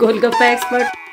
Golgappa expert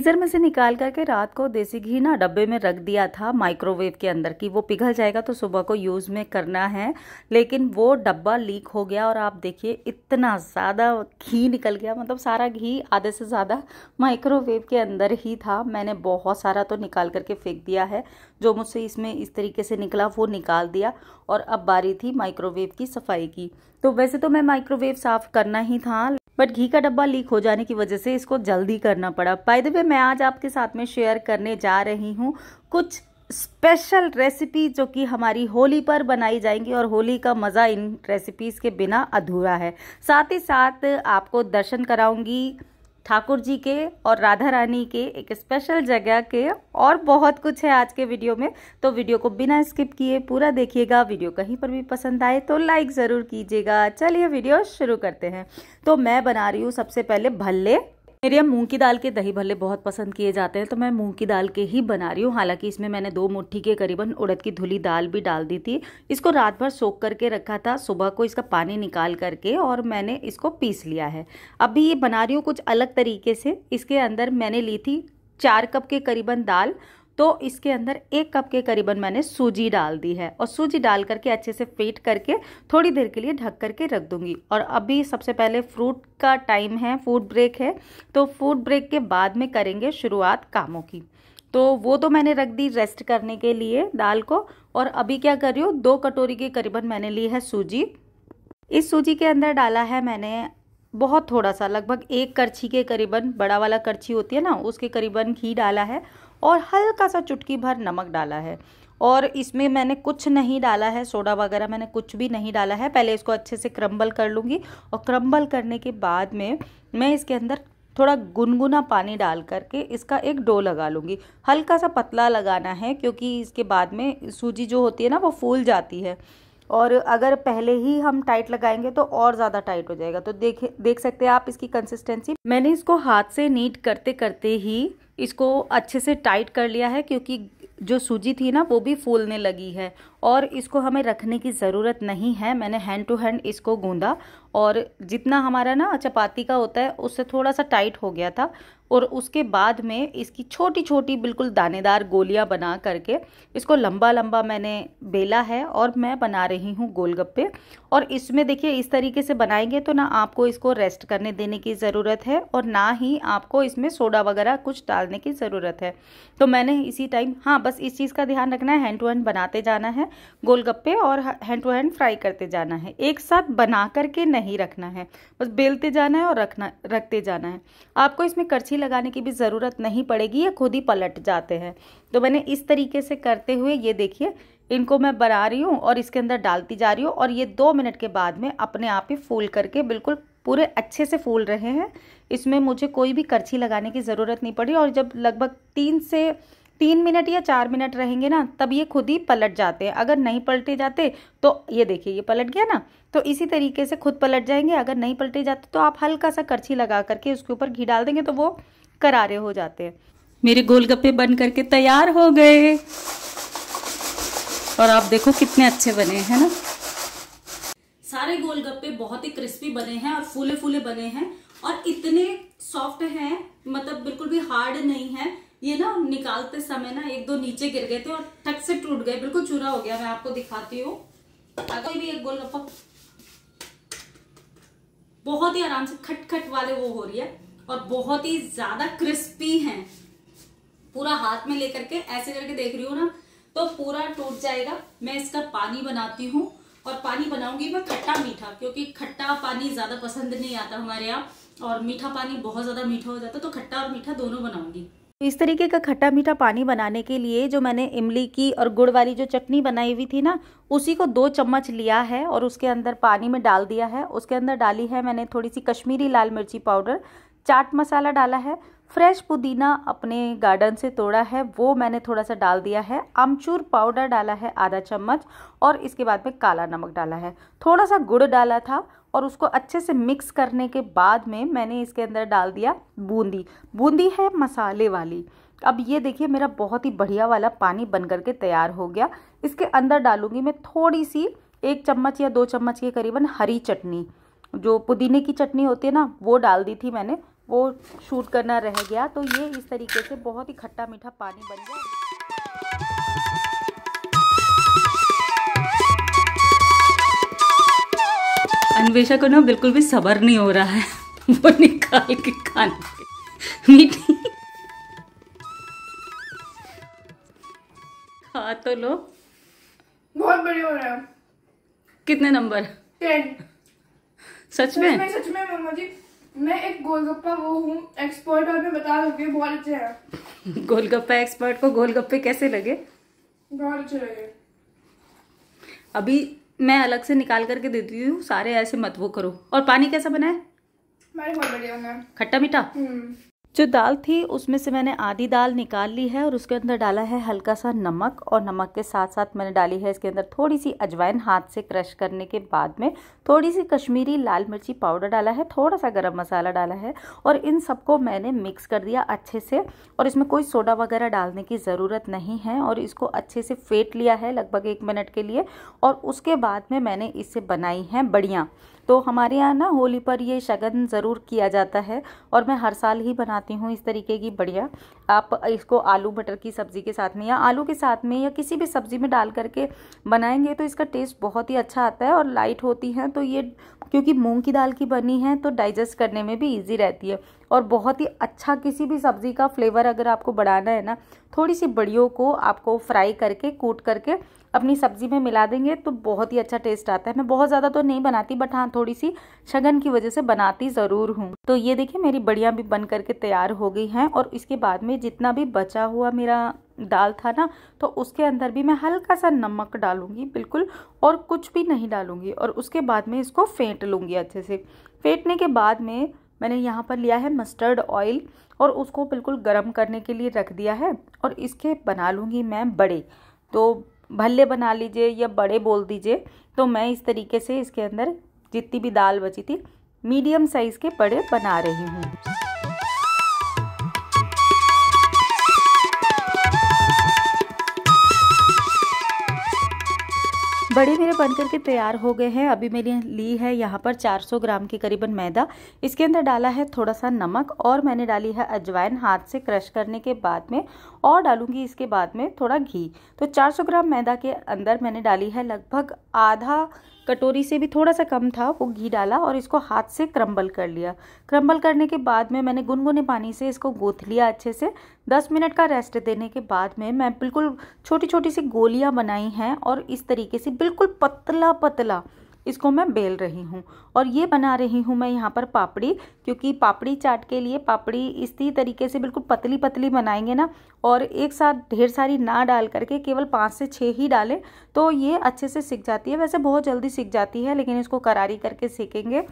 freezer में से निकाल करके रात को देसी घी ना डब्बे में रख दिया था माइक्रोवेव के अंदर कि वो पिघल जाएगा तो सुबह को यूज़ में करना है लेकिन वो डब्बा लीक हो गया और आप देखिए इतना ज़्यादा घी निकल गया मतलब सारा घी आधे से ज़्यादा माइक्रोवेव के अंदर ही था मैंने बहुत सारा तो निकाल करके फेंक दिया है जो मुझसे इसमें इस तरीके से निकला वो निकाल दिया और अब बारी थी माइक्रोवेव की सफाई की तो वैसे तो मैं माइक्रोवेव साफ़ करना ही था बट घी का डब्बा लीक हो जाने की वजह से इसको जल्दी करना पड़ा बाय द वे मैं आज आपके साथ में शेयर करने जा रही हूँ कुछ स्पेशल रेसिपी जो कि हमारी होली पर बनाई जाएंगी और होली का मज़ा इन रेसिपीज़ के बिना अधूरा है साथ ही साथ आपको दर्शन कराऊंगी ठाकुर जी के और राधा रानी के एक स्पेशल जगह के और बहुत कुछ है आज के वीडियो में तो वीडियो को बिना स्किप किए पूरा देखिएगा वीडियो कहीं पर भी पसंद आए तो लाइक ज़रूर कीजिएगा चलिए वीडियो शुरू करते हैं तो मैं बना रही हूँ सबसे पहले भल्ले मेरे यहाँ मूंग की दाल के दही भल्ले बहुत पसंद किए जाते हैं तो मैं मूंग की दाल के ही बना रही हूँ हालांकि इसमें मैंने दो मुट्ठी के करीबन उड़द की धुली दाल भी डाल दी थी इसको रात भर सोख करके रखा था सुबह को इसका पानी निकाल करके और मैंने इसको पीस लिया है अभी ये बना रही हूँ कुछ अलग तरीके से इसके अंदर मैंने ली थी चार कप के करीबन दाल तो इसके अंदर एक कप के करीबन मैंने सूजी डाल दी है और सूजी डाल करके अच्छे से फेट करके थोड़ी देर के लिए ढक करके रख दूंगी और अभी सबसे पहले फ्रूट का टाइम है फूड ब्रेक है तो फूड ब्रेक के बाद में करेंगे शुरुआत कामों की तो वो तो मैंने रख दी रेस्ट करने के लिए दाल को और अभी क्या कर रही हूँ दो कटोरी के करीबन मैंने ली है सूजी इस सूजी के अंदर डाला है मैंने बहुत थोड़ा सा लगभग एक करछी के करीबन बड़ा वाला करछी होती है ना उसके करीबन घी डाला है और हल्का सा चुटकी भर नमक डाला है और इसमें मैंने कुछ नहीं डाला है सोडा वगैरह मैंने कुछ भी नहीं डाला है पहले इसको अच्छे से क्रम्बल कर लूँगी और क्रम्बल करने के बाद में मैं इसके अंदर थोड़ा गुनगुना पानी डाल करके इसका एक डो लगा लूँगी हल्का सा पतला लगाना है क्योंकि इसके बाद में सूजी जो होती है ना वो फूल जाती है और अगर पहले ही हम टाइट लगाएंगे तो और ज़्यादा टाइट हो जाएगा तो देख देख सकते हैं आप इसकी कंसिस्टेंसी मैंने इसको हाथ से नीट करते करते ही इसको अच्छे से टाइट कर लिया है क्योंकि जो सूजी थी ना वो भी फूलने लगी है और इसको हमें रखने की ज़रूरत नहीं है मैंने हैंड टू हैंड इसको गूंदा और जितना हमारा ना चपाती का होता है उससे थोड़ा सा टाइट हो गया था और उसके बाद में इसकी छोटी छोटी बिल्कुल दानेदार गोलियां बना करके इसको लंबा लंबा मैंने बेला है और मैं बना रही हूँ गोलगप्पे और इसमें देखिए इस तरीके से बनाएंगे तो ना आपको इसको रेस्ट करने देने की ज़रूरत है और ना ही आपको इसमें सोडा वगैरह कुछ डालने की ज़रूरत है तो मैंने इसी टाइम हाँ बस इस चीज़ का ध्यान रखना है हैंड टू हैंड बनाते जाना है गोलगप्पे और हैंड टू हैंड फ्राई करते जाना है एक साथ बना करके नहीं नहीं रखना है बस बेलते जाना है और रखना रखते जाना है आपको इसमें करछी लगाने की भी ज़रूरत नहीं पड़ेगी ये खुद ही पलट जाते हैं तो मैंने इस तरीके से करते हुए ये देखिए इनको मैं बना रही हूँ और इसके अंदर डालती जा रही हूँ और ये दो मिनट के बाद में अपने आप ही फूल करके बिल्कुल पूरे अच्छे से फूल रहे हैं इसमें मुझे कोई भी करछी लगाने की ज़रूरत नहीं पड़ी और जब लगभग तीन से तीन मिनट या चार मिनट रहेंगे ना तब ये खुद ही पलट जाते हैं अगर नहीं पलटे जाते तो ये देखिए ये पलट गया ना तो इसी तरीके से खुद पलट जाएंगे अगर नहीं पलटे जाते तो आप हल्का सा करछी लगा करके उसके ऊपर घी डाल देंगे तो वो करारे हो जाते हैं मेरे गोलगप्पे बन करके तैयार हो गए और आप देखो कितने अच्छे बने हैं ना सारे गोलगप्पे बहुत ही क्रिस्पी बने हैं और फूले फूले बने हैं और इतने सॉफ्ट हैं मतलब बिल्कुल भी हार्ड नहीं है ये ना निकालते समय ना एक दो नीचे गिर गए थे और ठक से टूट गए बिल्कुल चूरा हो गया मैं आपको दिखाती हूँ अगर भी एक गोलगप्पा बहुत ही आराम से खटखट वाले वो हो रही है और बहुत ही ज्यादा क्रिस्पी है पूरा हाथ में लेकर के ऐसे करके देख रही हूँ ना तो पूरा टूट जाएगा मैं इसका पानी बनाती हूँ और पानी बनाऊंगी मैं खट्टा मीठा क्योंकि खट्टा पानी ज्यादा पसंद नहीं आता हमारे यहाँ और मीठा पानी बहुत ज्यादा मीठा हो जाता तो खट्टा और मीठा दोनों बनाऊंगी इस तरीके का खट्टा मीठा पानी बनाने के लिए जो मैंने इमली की और गुड़ वाली जो चटनी बनाई हुई थी ना उसी को दो चम्मच लिया है और उसके अंदर पानी में डाल दिया है उसके अंदर डाली है मैंने थोड़ी सी कश्मीरी लाल मिर्ची पाउडर चाट मसाला डाला है फ्रेश पुदीना अपने गार्डन से तोड़ा है वो मैंने थोड़ा सा डाल दिया है आमचूर पाउडर डाला है आधा चम्मच और इसके बाद में काला नमक डाला है थोड़ा सा गुड़ डाला था और उसको अच्छे से मिक्स करने के बाद में मैंने इसके अंदर डाल दिया बूंदी बूंदी है मसाले वाली अब ये देखिए मेरा बहुत ही बढ़िया वाला पानी बन करके तैयार हो गया इसके अंदर डालूंगी मैं थोड़ी सी एक चम्मच या दो चम्मच के करीबन हरी चटनी जो पुदीने की चटनी होती है ना वो डाल दी थी मैंने वो शूट करना रह गया तो ये इस तरीके से बहुत ही खट्टा मीठा पानी बन गया अन्वेषा को ना बिल्कुल भी सबर नहीं हो रहा है वो निकाल के खाने मीठी खा हाँ, तो लो बहुत बड़ी हो रहा है कितने नंबर टेन सच में सच में, सच में मैं एक गोलगप्पा वो हूँ एक्सपर्ट और मैं बता दूंगी बहुत अच्छे हैं गोलगप्पा एक्सपर्ट को गोलगप्पे कैसे लगे बहुत अच्छे लगे अभी मैं अलग से निकाल करके देती हूँ सारे ऐसे मत वो करो और पानी कैसा बनाए खट्टा मीठा हम्म। जो दाल थी उसमें से मैंने आधी दाल निकाल ली है और उसके अंदर डाला है हल्का सा नमक और नमक के साथ साथ मैंने डाली है इसके अंदर थोड़ी सी अजवाइन हाथ से क्रश करने के बाद में थोड़ी सी कश्मीरी लाल मिर्ची पाउडर डाला है थोड़ा सा गरम मसाला डाला है और इन सबको मैंने मिक्स कर दिया अच्छे से और इसमें कोई सोडा वगैरह डालने की ज़रूरत नहीं है और इसको अच्छे से फेंट लिया है लगभग एक मिनट के लिए और उसके बाद में मैंने इसे बनाई हैं बढ़िया तो हमारे यहाँ ना होली पर ये शगन ज़रूर किया जाता है और मैं हर साल ही बनाती हूँ इस तरीके की बढ़िया आप इसको आलू मटर की सब्ज़ी के साथ में या आलू के साथ में या किसी भी सब्ज़ी में डाल करके बनाएंगे तो इसका टेस्ट बहुत ही अच्छा आता है और लाइट होती है तो ये क्योंकि मूंग की दाल की बनी है तो डाइजेस्ट करने में भी ईजी रहती है और बहुत ही अच्छा किसी भी सब्ज़ी का फ्लेवर अगर आपको बढ़ाना है ना थोड़ी सी बड़ियों को आपको फ्राई करके कूट करके अपनी सब्ज़ी में मिला देंगे तो बहुत ही अच्छा टेस्ट आता है मैं बहुत ज़्यादा तो नहीं बनाती बट हाँ थोड़ी सी शगन की वजह से बनाती ज़रूर हूँ तो ये देखिए मेरी बड़ियाँ भी बन करके तैयार हो गई हैं और इसके बाद में जितना भी बचा हुआ मेरा दाल था ना तो उसके अंदर भी मैं हल्का सा नमक डालूंगी बिल्कुल और कुछ भी नहीं डालूंगी और उसके बाद में इसको फेंट लूँगी अच्छे से फेंटने के बाद में मैंने यहाँ पर लिया है मस्टर्ड ऑयल और उसको बिल्कुल गर्म करने के लिए रख दिया है और इसके बना लूँगी मैं बड़े तो भल्ले बना लीजिए या बड़े बोल दीजिए तो मैं इस तरीके से इसके अंदर जितनी भी दाल बची थी मीडियम साइज़ के बड़े बना रही हूँ बड़े मेरे बन करके तैयार हो गए हैं अभी मैंने ली है यहाँ पर 400 ग्राम के करीबन मैदा इसके अंदर डाला है थोड़ा सा नमक और मैंने डाली है अजवाइन हाथ से क्रश करने के बाद में और डालूंगी इसके बाद में थोड़ा घी तो 400 ग्राम मैदा के अंदर मैंने डाली है लगभग आधा कटोरी से भी थोड़ा सा कम था वो घी डाला और इसको हाथ से क्रम्बल कर लिया क्रम्बल करने के बाद में मैंने गुनगुने पानी से इसको गोथ लिया अच्छे से दस मिनट का रेस्ट देने के बाद में मैं बिल्कुल छोटी छोटी सी गोलियाँ बनाई हैं और इस तरीके से बिल्कुल पतला पतला इसको मैं बेल रही हूँ और ये बना रही हूँ मैं यहाँ पर पापड़ी क्योंकि पापड़ी चाट के लिए पापड़ी इसी तरीके से बिल्कुल पतली पतली बनाएंगे ना और एक साथ ढेर सारी ना डाल करके केवल पाँच से छः ही डालें तो ये अच्छे से सीख जाती है वैसे बहुत जल्दी सीख जाती है लेकिन इसको करारी करके सीखेंगे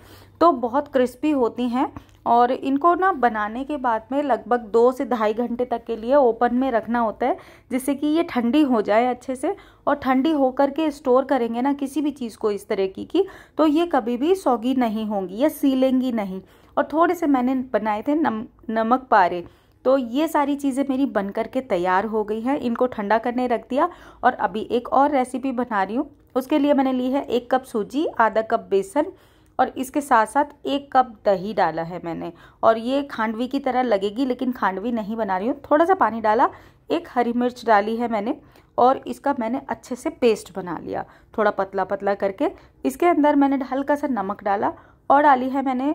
तो बहुत क्रिस्पी होती हैं और इनको ना बनाने के बाद में लगभग दो से ढाई घंटे तक के लिए ओपन में रखना होता है जिससे कि ये ठंडी हो जाए अच्छे से और ठंडी होकर के स्टोर करेंगे ना किसी भी चीज़ को इस तरह की कि तो ये कभी भी सौगी नहीं होंगी या सीलेंगी नहीं और थोड़े से मैंने बनाए थे नम नमक पारे तो ये सारी चीज़ें मेरी बन कर के तैयार हो गई हैं इनको ठंडा करने रख दिया और अभी एक और रेसिपी बना रही हूँ उसके लिए मैंने ली है एक कप सूजी आधा कप बेसन और इसके साथ साथ एक कप दही डाला है मैंने और ये खांडवी की तरह लगेगी लेकिन खांडवी नहीं बना रही हूँ थोड़ा सा पानी डाला एक हरी मिर्च डाली है मैंने और इसका मैंने अच्छे से पेस्ट बना लिया थोड़ा पतला पतला करके इसके अंदर मैंने हल्का सा नमक डाला और डाली है मैंने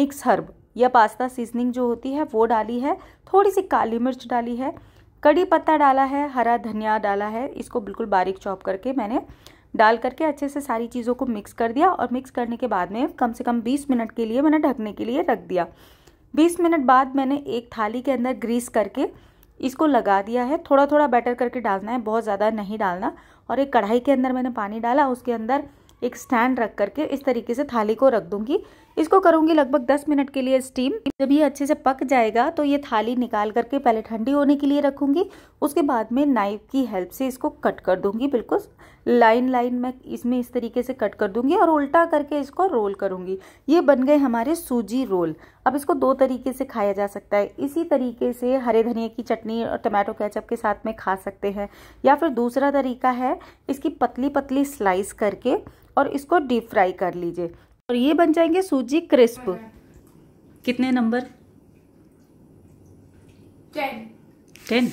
मिक्स हर्ब या पास्ता सीजनिंग जो होती है वो डाली है थोड़ी सी काली मिर्च डाली है कड़ी पत्ता डाला है हरा धनिया डाला है इसको बिल्कुल बारीक चॉप करके मैंने डाल करके अच्छे से सारी चीज़ों को मिक्स कर दिया और मिक्स करने के बाद में कम से कम बीस मिनट के लिए मैंने ढकने के लिए रख दिया बीस मिनट बाद मैंने एक थाली के अंदर ग्रीस करके इसको लगा दिया है थोड़ा थोड़ा बैटर करके डालना है बहुत ज़्यादा नहीं डालना और एक कढ़ाई के अंदर मैंने पानी डाला उसके अंदर एक स्टैंड रख करके इस तरीके से थाली को रख दूँगी इसको करूँगी लगभग दस मिनट के लिए स्टीम जब ये अच्छे से पक जाएगा तो ये थाली निकाल करके पहले ठंडी होने के लिए रखूँगी उसके बाद में नाइफ की हेल्प से इसको कट कर दूँगी बिल्कुल लाइन लाइन मैं इसमें इस तरीके से कट कर दूँगी और उल्टा करके इसको रोल करूँगी ये बन गए हमारे सूजी रोल अब इसको दो तरीके से खाया जा सकता है इसी तरीके से हरे धनिया की चटनी और टमाटो केचप के साथ में खा सकते हैं या फिर दूसरा तरीका है इसकी पतली पतली स्लाइस करके और इसको डीप फ्राई कर लीजिए और ये बन जाएंगे सूजी क्रिस्प कितने नंबर टेन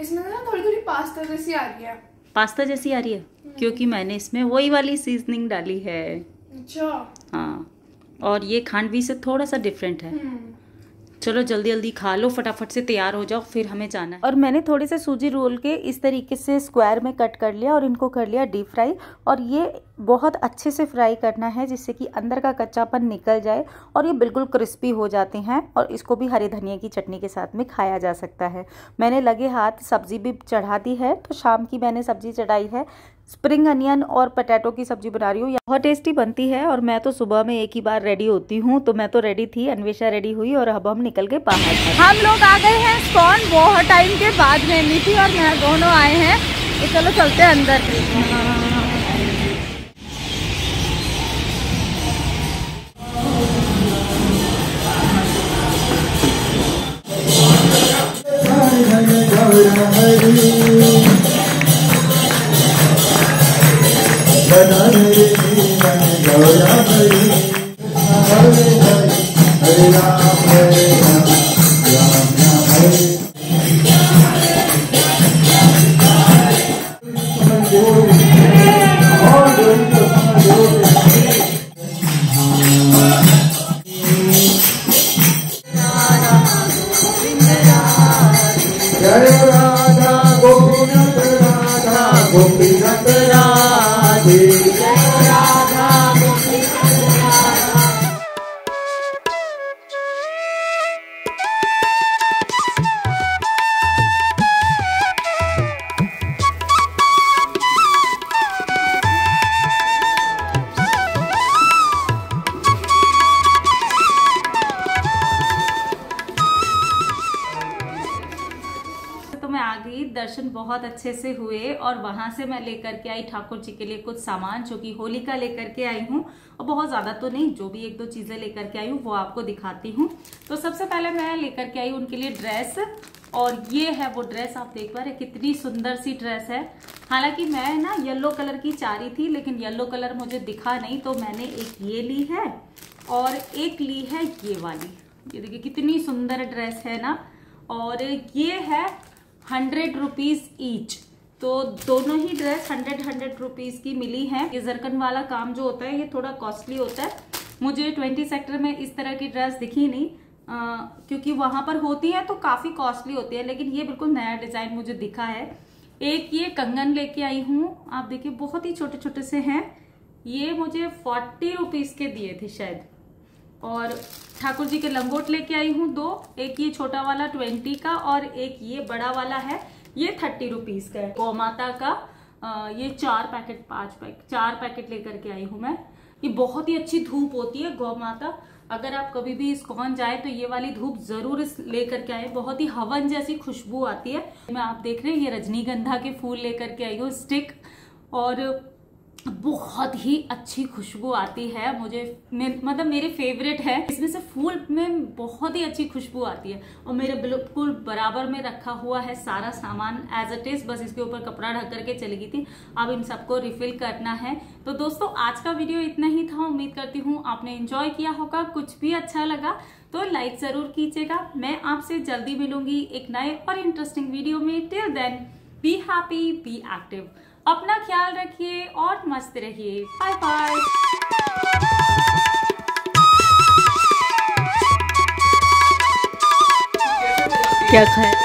इसमें ना थोड़ी थोड़ी पास्ता जैसी आ रही है पास्ता जैसी आ रही है हम्म। क्योंकि मैंने इसमें वही वाली सीजनिंग डाली है अच्छा हाँ और ये खांडवी से थोड़ा सा डिफरेंट है हम्म। चलो जल्दी जल्दी खा लो फटाफट से तैयार हो जाओ फिर हमें जाना है और मैंने थोड़े से सूजी रोल के इस तरीके से स्क्वायर में कट कर लिया और इनको कर लिया डीप फ्राई और ये बहुत अच्छे से फ्राई करना है जिससे कि अंदर का कच्चापन निकल जाए और ये बिल्कुल क्रिस्पी हो जाते हैं और इसको भी हरी धनिया की चटनी के साथ में खाया जा सकता है मैंने लगे हाथ सब्ज़ी भी चढ़ा दी है तो शाम की मैंने सब्ज़ी चढ़ाई है स्प्रिंग अनियन और पटेटो की सब्जी बना रही हूँ बहुत टेस्टी बनती है और मैं तो सुबह में एक ही बार रेडी होती हूँ तो मैं तो रेडी थी अन्वेषा रेडी हुई और अब हम निकल के बाहर हम लोग आ गए हैं स्कॉन बहुत टाइम के बाद में थी और मैं दोनों आए हैं तो चलो चलते हैं अंदर love. बहुत अच्छे से हुए और वहाँ से मैं लेकर के आई ठाकुर जी के लिए कुछ सामान जो कि होली का लेकर के आई हूँ और बहुत ज़्यादा तो नहीं जो भी एक दो चीज़ें लेकर के आई हूँ वो आपको दिखाती हूँ तो सबसे पहले मैं लेकर के आई उनके लिए ड्रेस और ये है वो ड्रेस आप देख पा रहे कितनी सुंदर सी ड्रेस है हालांकि मैं ना येलो कलर की रही थी लेकिन येलो कलर मुझे दिखा नहीं तो मैंने एक ये ली है और एक ली है ये वाली ये देखिए कितनी सुंदर ड्रेस है ना और ये है हंड्रेड रुपीज ईच तो दोनों ही ड्रेस हंड्रेड हंड्रेड रुपीज की मिली है ये जरकन वाला काम जो होता है ये थोड़ा कॉस्टली होता है मुझे ट्वेंटी सेक्टर में इस तरह की ड्रेस दिखी नहीं आ, क्योंकि वहां पर होती है तो काफी कॉस्टली होती है लेकिन ये बिल्कुल नया डिजाइन मुझे दिखा है एक ये कंगन लेके आई हूँ आप देखिए बहुत ही छोटे छोटे से हैं ये मुझे फोर्टी रुपीज के दिए थे शायद और ठाकुर जी के लंगोट लेके आई हूँ दो एक ये छोटा वाला ट्वेंटी का और एक ये बड़ा वाला है ये थर्टी रुपीज का है गौ माता का आ, ये चार पैकेट पांच पैकेट चार पैकेट लेकर के आई हूँ मैं ये बहुत ही अच्छी धूप होती है गौ माता अगर आप कभी भी इस कौन जाए तो ये वाली धूप जरूर लेकर के आए बहुत ही हवन जैसी खुशबू आती है मैं आप देख रहे हैं ये रजनीगंधा के फूल लेकर के आई हूँ स्टिक और बहुत ही अच्छी खुशबू आती है मुझे मतलब मेरे फेवरेट है इसमें से फूल में बहुत ही अच्छी खुशबू आती है और मेरे बिल्कुल बराबर में रखा हुआ है सारा सामान एज अ इज बस इसके ऊपर कपड़ा ढक करके चली गई थी अब इन सबको रिफिल करना है तो दोस्तों आज का वीडियो इतना ही था उम्मीद करती हूँ आपने इंजॉय किया होगा कुछ भी अच्छा लगा तो लाइक ज़रूर कीजिएगा मैं आपसे जल्दी मिलूंगी एक नए और इंटरेस्टिंग वीडियो में till then be happy be active अपना ख्याल रखिए और मस्त रहिए बाय बाय क्या खाए